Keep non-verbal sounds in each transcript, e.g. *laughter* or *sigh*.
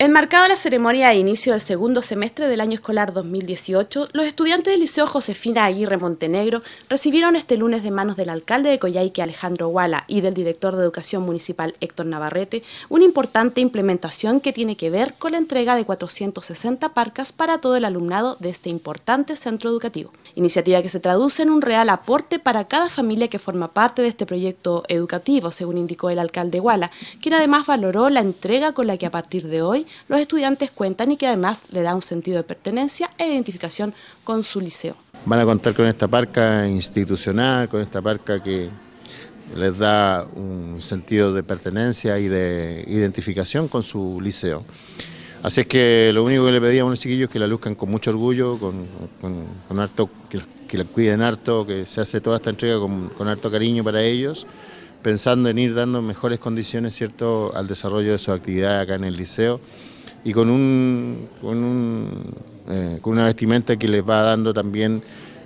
Enmarcada la ceremonia de inicio del segundo semestre del año escolar 2018, los estudiantes del Liceo Josefina Aguirre Montenegro recibieron este lunes de manos del alcalde de Coyhaique Alejandro Guala y del director de Educación Municipal Héctor Navarrete una importante implementación que tiene que ver con la entrega de 460 parcas para todo el alumnado de este importante centro educativo. Iniciativa que se traduce en un real aporte para cada familia que forma parte de este proyecto educativo, según indicó el alcalde Guala, quien además valoró la entrega con la que a partir de hoy los estudiantes cuentan y que además le da un sentido de pertenencia e identificación con su liceo. Van a contar con esta parca institucional, con esta parca que les da un sentido de pertenencia y de identificación con su liceo. Así es que lo único que le pedíamos a los chiquillos es que la luzcan con mucho orgullo, con, con, harto, que, que la cuiden harto, que se hace toda esta entrega con, con harto cariño para ellos pensando en ir dando mejores condiciones ¿cierto? al desarrollo de su actividad acá en el liceo y con, un, con, un, eh, una vestimenta que les va dando también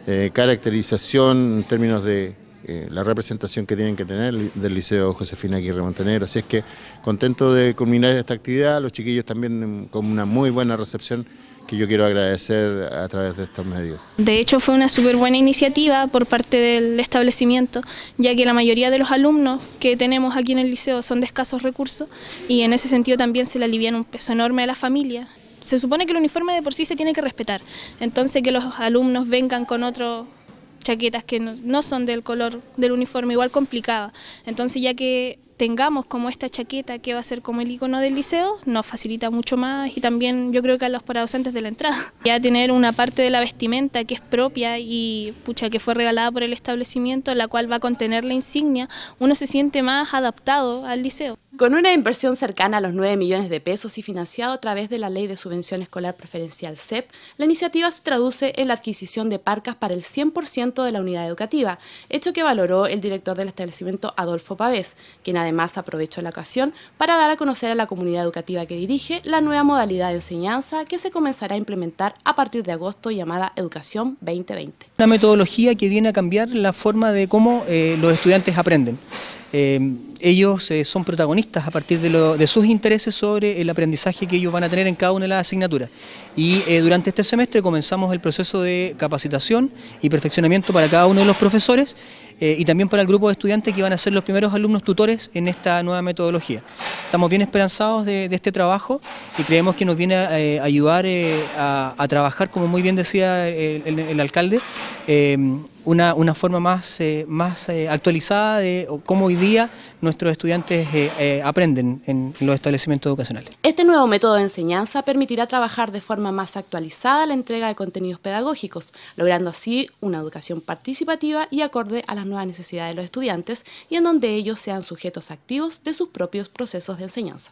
eh, caracterización en términos de eh, la representación que tienen que tener del Liceo Josefina Aguirre Montenegro. Así es que contento de culminar esta actividad, los chiquillos también mm, con una muy buena recepción que yo quiero agradecer a través de estos medios. De hecho fue una súper buena iniciativa por parte del establecimiento, ya que la mayoría de los alumnos que tenemos aquí en el liceo son de escasos recursos y en ese sentido también se le alivian un peso enorme a la familia. Se supone que el uniforme de por sí se tiene que respetar, entonces que los alumnos vengan con otras chaquetas que no, son del color del uniforme igual complicada, Entonces ya que tengamos como esta chaqueta que va a ser como el icono del liceo, nos facilita mucho más y también yo creo que a los paradocentes de la entrada. *laughs* Ya tener una parte de la vestimenta que es propia y pucha que fue regalada por el establecimiento, la cual va a contener la insignia, uno se siente más adaptado al liceo. Con una inversión cercana a los 9 millones de pesos y financiado a través de la Ley de Subvención Escolar Preferencial CEP, la iniciativa se traduce en la adquisición de parcas para el 100% de la unidad educativa, hecho que valoró el director del establecimiento Adolfo Pavés, quien además Además, aprovecho la ocasión para dar a conocer a la comunidad educativa que dirige la nueva modalidad de enseñanza que se comenzará a implementar a partir de agosto llamada Educación 2020. Una metodología que viene a cambiar la forma de cómo eh, los estudiantes aprenden. Eh, ellos eh, son protagonistas a partir de, sus intereses sobre el aprendizaje que ellos van a tener en cada una de las asignaturas. Y eh, durante este semestre comenzamos el proceso de capacitación y perfeccionamiento para cada uno de los profesores y también para el grupo de estudiantes que van a ser los primeros alumnos tutores en esta nueva metodología. Estamos bien esperanzados de, este trabajo y creemos que nos viene a ayudar a, trabajar, como muy bien decía el alcalde, Em, una, forma más, eh, más eh, actualizada de cómo hoy día nuestros estudiantes eh, aprenden en los establecimientos educacionales. Este nuevo método de enseñanza permitirá trabajar de forma más actualizada la entrega de contenidos pedagógicos, logrando así una educación participativa y acorde a las nuevas necesidades de los estudiantes y en donde ellos sean sujetos activos de sus propios procesos de enseñanza.